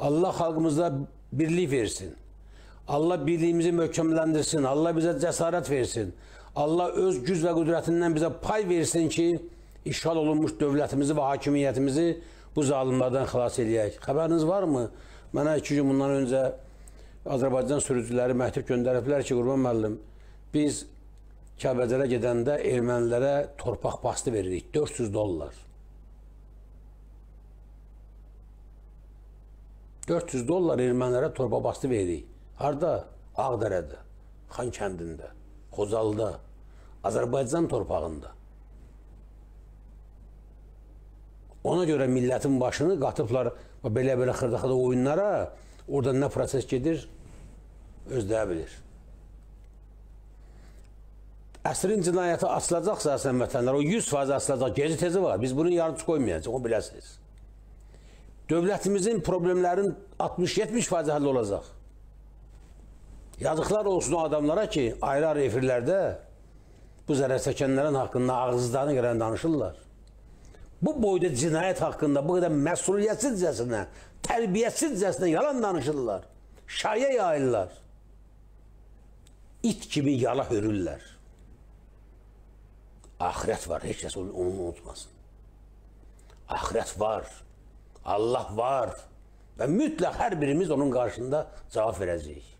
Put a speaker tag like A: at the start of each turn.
A: Allah xalqımıza birlik versin. Allah birliyimizi möhkəmləndirsin. Allah bizə cəsarət versin. Allah öz güc və qüdrətindən bizə pay versin ki, işğal olunmuş dövlətimizi və hakimiyyətimizi bu zalimlərdən xilas eləyək. Xəbəriniz varmı? Mənə iki gün bundan öncə Azərbaycan sürücüləri məktub göndəriblər ki, Qurban müəllim, biz Kəbəcərə gedəndə ermənilərə torpaq bastı veririk, 400 dollar. 400 dollar ermənilərə torba bastı veririk. Harda? Ağdərədə, Xan kəndində, Xocalıda, Azərbaycan torpağında. Ona görə millətin başını qatıblar belə-belə xırdaxıda oyunlara, orada nə proses gedir, özləyə bilir. Əsrin cinayəti asılacaqsa əslən vətənlər, o 100 fazı asılacaq, gezi tezi var. Biz bunun yarıcı qoymayacaq, o biləsiniz dövlətimizin problemlərin 60-70% həll olacaq. Yazıqlar olsun o adamlara ki, ayrı-ayrı efirlərdə bu zərər çəkənlərin haqqında ağızlarını gələn danışırlar. Bu boyda cinayət haqqında bu qədər məsuliyyətsizcəsinə, tərbiyəsizcəsinə yalan danışırlar. Şaya yayırlar. İt kimi yala hörürlər. Ahirət var, heç kəs onu unutmasın. Ahirət var. Allah var. Və mütləq hər birimiz onun qarşısında cavab verəcəyik.